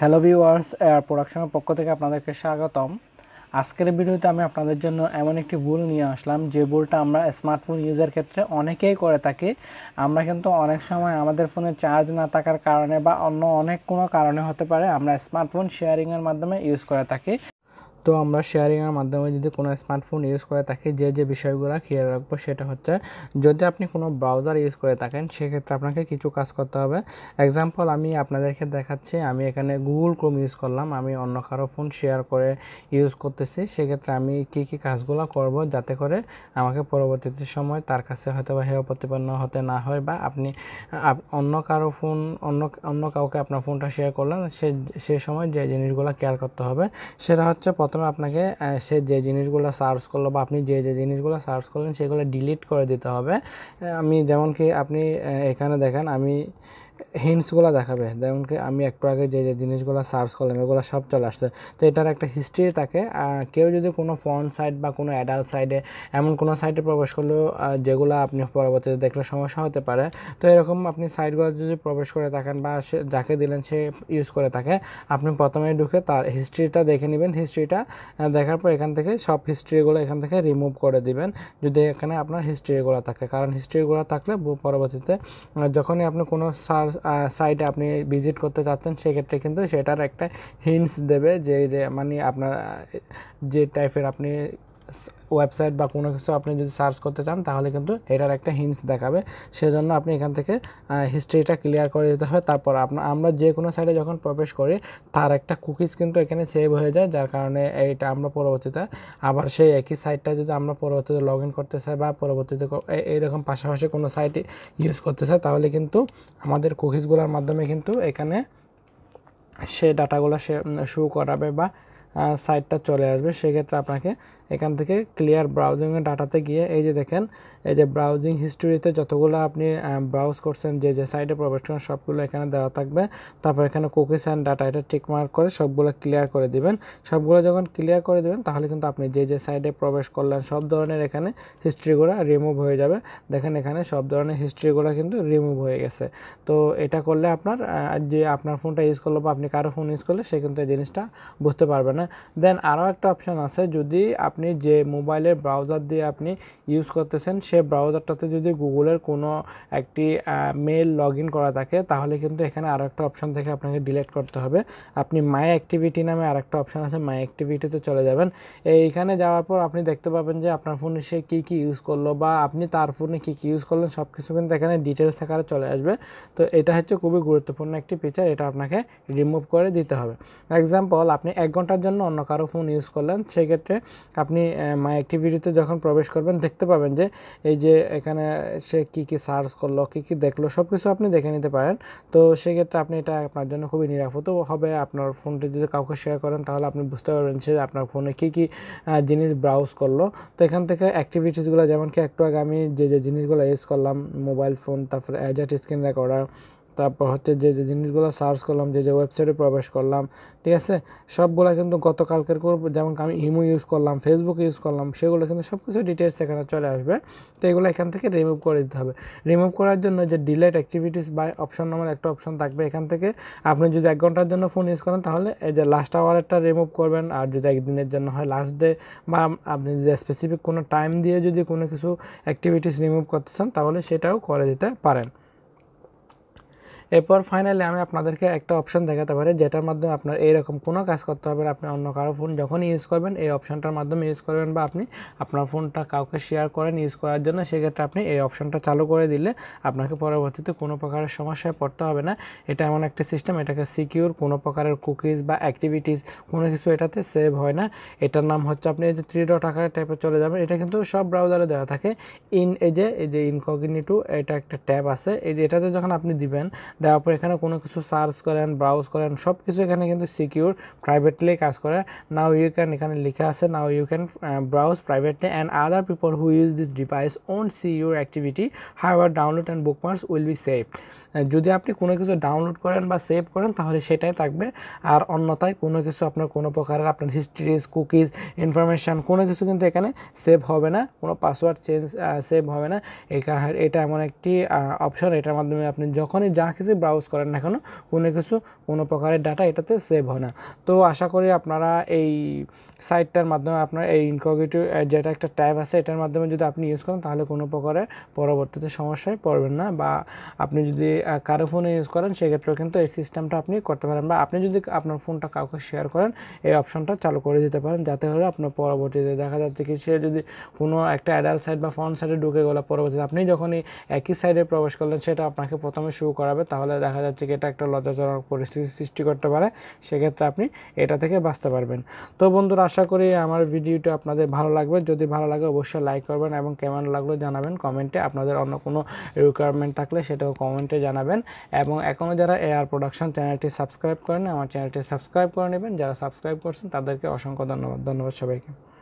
hello viewers air প্রোডাকশনের পক্ষ থেকে আপনাদেরকে স্বাগতম আজকের ভিডিওতে আমি আপনাদের জন্য এমন একটি ভুল নিয়ে আসলাম যে ভুলটা আমরা স্মার্টফোন ইউজের ক্ষেত্রে অনেকেই করে থাকি আমরা কিন্তু অনেক সময় আমাদের ফোনে চার্জ না থাকার কারণে বা অন্য অনেক কোনো কারণে হতে পারে আমরা স্মার্টফোন শেয়ারিংয়ের মাধ্যমে ইউজ করে থাকি তো আমরা শেয়ারিংয়ের মাধ্যমে যদি কোনো স্মার্টফোন ইউজ করে থাকি যে যে বিষয়গুলো খেয়াল রাখবো সেটা হচ্ছে যদি আপনি কোনো ব্রাউজার ইউজ করে থাকেন সেক্ষেত্রে আপনাকে কিছু কাজ করতে হবে এক্সাম্পল আমি আপনাদেরকে দেখাচ্ছি আমি এখানে গুগল ক্রোম ইউজ করলাম আমি অন্য কারো ফোন শেয়ার করে ইউজ করতেছি সেক্ষেত্রে আমি কি কি কাজগুলো করব যাতে করে আমাকে পরবর্তীতে সময় তার কাছে হয়তো বা হেয় প্রতিপন্ন হতে না হয় বা আপনি অন্য কারো ফোন অন্য অন্য কাউকে আপনার ফোনটা শেয়ার করলেন সে সে সময় যে জিনিসগুলো কেয়ার করতে হবে সেটা হচ্ছে প্রথম মাধ্যমে আপনাকে সে যে জিনিসগুলো সার্চ করলো বা আপনি যে যে জিনিসগুলো সার্চ করলেন সেগুলো ডিলিট করে দিতে হবে আমি যেমন কি আপনি এখানে দেখেন আমি হিন্টসগুলো দেখাবে যেমন কি আমি একটু আগে যে যে জিনিসগুলো সার্চ করলাম এগুলো সব চলে আসছে তো এটার একটা হিস্ট্রি থাকে কেউ যদি কোনো ফ্রন্ট সাইট বা কোনো অ্যাডাল্ট সাইডে এমন কোনো সাইটে প্রবেশ করলেও যেগুলো আপনি পরবর্তীতে দেখলে সমস্যা হতে পারে তো এরকম আপনি সাইটগুলো যদি প্রবেশ করে থাকেন বা সে যাকে দিলেন সে ইউজ করে থাকে আপনি প্রথমে ঢুকে তার হিস্ট্রিটা দেখে নেবেন হিস্ট্রিটা দেখার পর এখান থেকে সব হিস্ট্রিগুলো এখান থেকে রিমুভ করে দিবেন যদি এখানে আপনার হিস্ট্রিগুলো থাকে কারণ হিস্ট্রিগুলো থাকলে পরবর্তীতে যখনই আপনি কোনো সার সাইটে আপনি ভিজিট করতে চাচ্ছেন সেক্ষেত্রে কিন্তু সেটার একটা হিন্টস দেবে যে যে মানে আপনার যে টাইপের আপনি ওয়েবসাইট বা কোনো কিছু আপনি যদি সার্চ করতে চান তাহলে কিন্তু এটার একটা হিন্টস দেখাবে সেজন্য আপনি এখান থেকে হিস্ট্রিটা ক্লিয়ার করে দিতে হয় তারপর আপনার আমরা যে কোনো সাইডে যখন প্রবেশ করি তার একটা কুকিজ কিন্তু এখানে সেভ হয়ে যায় যার কারণে এইটা আমরা পরবর্তীতে আবার সেই একই সাইটটা যদি আমরা পরবর্তীতে লগ ইন করতে চাই বা পরবর্তীতে এইরকম পাশাপাশি কোনো সাইট ইউজ করতে চাই তাহলে কিন্তু আমাদের কুকিজগুলোর মাধ্যমে কিন্তু এখানে সে ডাটাগুলো সে শো করাবে বা সাইটটা চলে আসবে সেক্ষেত্রে আপনাকে এখান থেকে ক্লিয়ার ব্রাউজিংয়ের ডাটাতে গিয়ে এই যে দেখেন এই যে ব্রাউজিং হিস্টোরিতে যতগুলো আপনি ব্রাউজ করছেন যে যে সাইটে প্রবেশ করেন সবগুলো এখানে দেওয়া থাকবে তারপর এখানে কুকিস অ্যান্ড ডাটা এটা টিকমার্ক করে সবগুলো ক্লিয়ার করে দিবেন সবগুলো যখন ক্লিয়ার করে দেবেন তাহলে কিন্তু আপনি যে যে সাইটে প্রবেশ করলেন সব ধরনের এখানে হিস্ট্রিগুলো রিমুভ হয়ে যাবে দেখেন এখানে সব ধরনের হিস্ট্রিগুলো কিন্তু রিমুভ হয়ে গেছে তো এটা করলে আপনার যে আপনার ফোনটা ইউজ করলো বা আপনি কারো ফোন ইউজ করলে সে কিন্তু এই জিনিসটা বুঝতে পারবে না দেন আরও একটা অপশান আছে যদি আপনি যে মোবাইলের ব্রাউজার দিয়ে আপনি ইউজ করতেছেন সে ব্রাউজারটাতে যদি গুগলের কোনো একটি মেল লগ ইন করা থাকে তাহলে কিন্তু এখানে আরও একটা অপশান থেকে আপনাকে ডিলেট করতে হবে আপনি মাই অ্যাক্টিভিটি নামে আর একটা অপশান আছে মাই অ্যাক্টিভিটিতে চলে যাবেন এইখানে যাওয়ার পর আপনি দেখতে পাবেন যে আপনার ফোনে সে কী কী ইউজ করলো বা আপনি তার ফোনে কী কী ইউজ করলেন সব কিছু কিন্তু এখানে ডিটেলস থাকার চলে আসবে তো এটা হচ্ছে খুবই গুরুত্বপূর্ণ একটি ফিচার এটা আপনাকে রিমুভ করে দিতে হবে এক্সাম্পল আপনি এক ঘন্টার জন্য জন্য অন্য কারো ফোন ইউজ করলেন সেক্ষেত্রে আপনি মাই অ্যাক্টিভিটিতে যখন প্রবেশ করবেন দেখতে পাবেন যে এই যে এখানে সে কি কি সার্চ করলো কি কি দেখলো সব কিছু আপনি দেখে নিতে পারেন তো সেক্ষেত্রে আপনি এটা আপনার জন্য খুবই নিরাপদ হবে আপনার ফোনটি যদি কাউকে শেয়ার করেন তাহলে আপনি বুঝতে পারবেন সে আপনার ফোনে কী কী জিনিস ব্রাউজ করলো তো এখান থেকে অ্যাক্টিভিটিসগুলো যেমন কি একটু আগে আমি যে যে জিনিসগুলো ইউজ করলাম মোবাইল ফোন তারপরে অ্যাজাট স্ক্রিন রেকর্ডার তারপর হচ্ছে যে যে জিনিসগুলো সার্চ করলাম যে যে ওয়েবসাইটে প্রবেশ করলাম ঠিক আছে সবগুলো কিন্তু গতকালকের করব যেমন আমি ইমো ইউজ করলাম ফেসবুক ইউজ করলাম সেগুলো কিন্তু সব কিছু ডিটেলস এখানে চলে আসবে তো এগুলো এখান থেকে রিমুভ করে দিতে হবে রিমুভ করার জন্য যে ডিলেট অ্যাক্টিভিটিস বাই অপশন নামের একটা অপশন থাকবে এখান থেকে আপনি যদি এক ঘন্টার জন্য ফোন ইউজ করেন তাহলে এই যে লাস্ট আওয়ারটা রিমুভ করবেন আর যদি একদিনের জন্য হয় লাস্ট ডে বা আপনি যদি স্পেসিফিক কোনো টাইম দিয়ে যদি কোনো কিছু অ্যাক্টিভিটিস রিমুভ করতে চান তাহলে সেটাও করে দিতে পারেন এরপর ফাইনালি আমি আপনাদেরকে একটা অপশন দেখাতে পারি যেটার মাধ্যমে আপনার এইরকম কোনো কাজ করতে হবে আপনি অন্য কারো ফোন যখন ইউজ করবেন এই অপশনটার মাধ্যমে ইউজ করবেন বা আপনি আপনার ফোনটা কাউকে শেয়ার করেন ইউজ করার জন্য সেক্ষেত্রে আপনি এই অপশনটা চালু করে দিলে আপনাকে পরবর্তীতে কোনো প্রকারের সমস্যায় পড়তে হবে না এটা এমন একটা সিস্টেম এটাকে সিকিউর কোনো প্রকারের কুকিজ বা অ্যাক্টিভিটিস কোনো কিছু এটাতে সেভ হয় না এটার নাম হচ্ছে আপনি এই যে থ্রি ডট আকারের টাইপে চলে যাবেন এটা কিন্তু সব ব্রাউজারে দেওয়া থাকে ইন এই যে এই যে ইনকগনিটু এটা একটা ট্যাব আছে এই যে এটাতে যখন আপনি দিবেন দেওয়ার পর এখানে কোনো কিছু সার্চ করেন ব্রাউজ করেন সব কিছু এখানে কিন্তু সিকিউর প্রাইভেটলি কাজ করে নাও ইউ ক্যান এখানে লেখা আছে now you can browse privately and other people who use this device won't see your activity however download and bookmarks will be save যদি আপনি কোনো কিছু ডাউনলোড করেন বা সেভ করেন তাহলে সেটাই থাকবে আর অন্যথায় কোনো কিছু আপনার কোনো প্রকারের আপনার হিস্ট্রিজ কুকিজ ইনফরমেশান কোনো কিছু কিন্তু এখানে সেভ হবে না কোনো পাসওয়ার্ড চেঞ্জ সেভ হবে না এটা এমন একটি অপশন এটার মাধ্যমে আপনি যখনই যা কিছু কিছু ব্রাউজ করেন না কেন কোনো কিছু কোনো প্রকারের ডাটা এটাতে সেভ হয় না তো আশা করি আপনারা এই সাইটটার মাধ্যমে আপনার এই ইনকোগেটিভ যেটা একটা ট্যাব আছে এটার মাধ্যমে যদি আপনি ইউজ করেন তাহলে কোনো প্রকারের পরবর্তীতে সমস্যায় পড়বেন না বা আপনি যদি কারো ফোনে ইউজ করেন সেক্ষেত্রেও কিন্তু এই সিস্টেমটা আপনি করতে পারেন বা আপনি যদি আপনার ফোনটা কাউকে শেয়ার করেন এই অপশনটা চালু করে দিতে পারেন যাতে করে আপনার পরবর্তীতে দেখা যাচ্ছে কি সে যদি কোনো একটা অ্যাডাল্ট সাইড বা ফ্রন্ট সাইডে ঢুকে গেল পরবর্তীতে আপনি যখনই একই সাইডে প্রবেশ করলেন সেটা আপনাকে প্রথমে শুরু করাবে তাহলে দেখা যাচ্ছে কি এটা একটা লজ্জাজনক পরিস্থিতি সৃষ্টি করতে পারে সেক্ষেত্রে আপনি এটা থেকে বাঁচতে পারবেন তো বন্ধুরা আশা করি আমার ভিডিওটি আপনাদের ভালো লাগবে যদি ভালো লাগে অবশ্যই লাইক করবেন এবং কেমন লাগলো জানাবেন কমেন্টে আপনাদের অন্য কোনো রিকোয়ারমেন্ট থাকলে সেটাও কমেন্টে জানাবেন এবং এখনও যারা এআর প্রোডাকশন চ্যানেলটি সাবস্ক্রাইব করেন আমার চ্যানেলটি সাবস্ক্রাইব করে নেবেন যারা সাবস্ক্রাইব করছেন তাদেরকে অসংখ্য ধন্যবাদ ধন্যবাদ সবাইকে